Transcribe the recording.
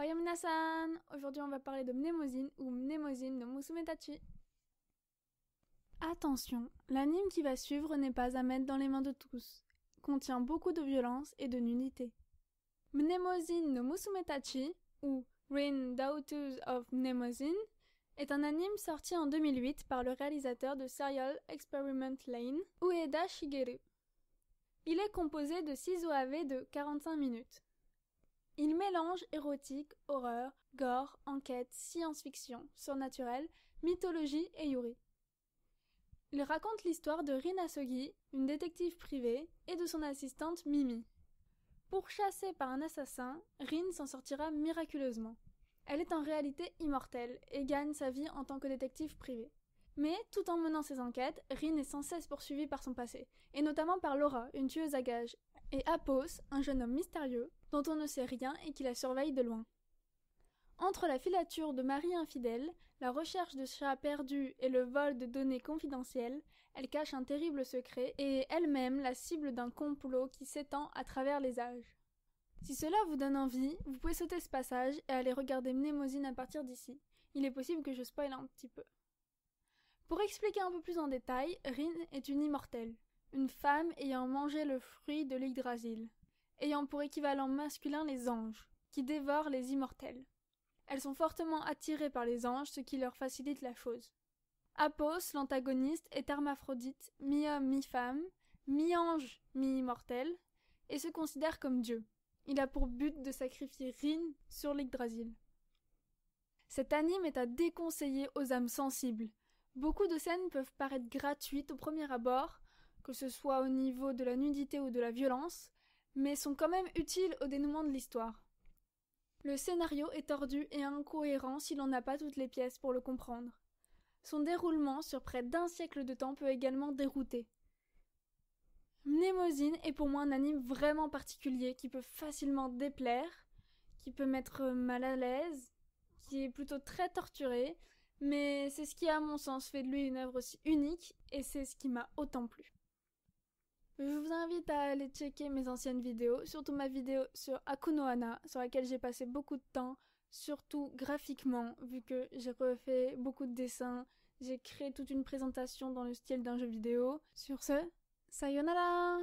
Hoyaminasan Aujourd'hui, on va parler de Mnemosyne ou Mnemosyne no Musumetachi. Attention, l'anime qui va suivre n'est pas à mettre dans les mains de tous. Contient beaucoup de violence et de nudité. Mnemosine no Musumetachi ou Rin Daughters of Mnemosine est un anime sorti en 2008 par le réalisateur de Serial Experiment Lane, Ueda Shigeru. Il est composé de 6 OAV de 45 minutes. Il mélange érotique, horreur, gore, enquête, science-fiction, surnaturel, mythologie et yuri. Il raconte l'histoire de Rin Asogi, une détective privée, et de son assistante Mimi. Pourchassée par un assassin, Rin s'en sortira miraculeusement. Elle est en réalité immortelle et gagne sa vie en tant que détective privée. Mais tout en menant ses enquêtes, Rin est sans cesse poursuivie par son passé, et notamment par Laura, une tueuse à gages, et Apos, un jeune homme mystérieux dont on ne sait rien et qui la surveille de loin. Entre la filature de Marie infidèle, la recherche de chats perdus et le vol de données confidentielles, elle cache un terrible secret et est elle-même la cible d'un complot qui s'étend à travers les âges. Si cela vous donne envie, vous pouvez sauter ce passage et aller regarder Mnemosyne à partir d'ici. Il est possible que je spoile un petit peu. Pour expliquer un peu plus en détail, Rin est une immortelle, une femme ayant mangé le fruit de l'Yggdrasil, ayant pour équivalent masculin les anges, qui dévorent les immortels. Elles sont fortement attirées par les anges, ce qui leur facilite la chose. Apos, l'antagoniste, est hermaphrodite, mi-homme, mi-femme, mi-ange, mi-immortel, et se considère comme Dieu. Il a pour but de sacrifier Rin sur l'Yggdrasil. Cet anime est à déconseiller aux âmes sensibles, Beaucoup de scènes peuvent paraître gratuites au premier abord, que ce soit au niveau de la nudité ou de la violence, mais sont quand même utiles au dénouement de l'histoire. Le scénario est tordu et incohérent si l'on n'a pas toutes les pièces pour le comprendre. Son déroulement sur près d'un siècle de temps peut également dérouter. Mnémosyne est pour moi un anime vraiment particulier qui peut facilement déplaire, qui peut mettre mal à l'aise, qui est plutôt très torturé mais c'est ce qui, à mon sens, fait de lui une œuvre aussi unique, et c'est ce qui m'a autant plu. Je vous invite à aller checker mes anciennes vidéos, surtout ma vidéo sur Hana, sur laquelle j'ai passé beaucoup de temps, surtout graphiquement, vu que j'ai refait beaucoup de dessins, j'ai créé toute une présentation dans le style d'un jeu vidéo. Sur ce, sayonara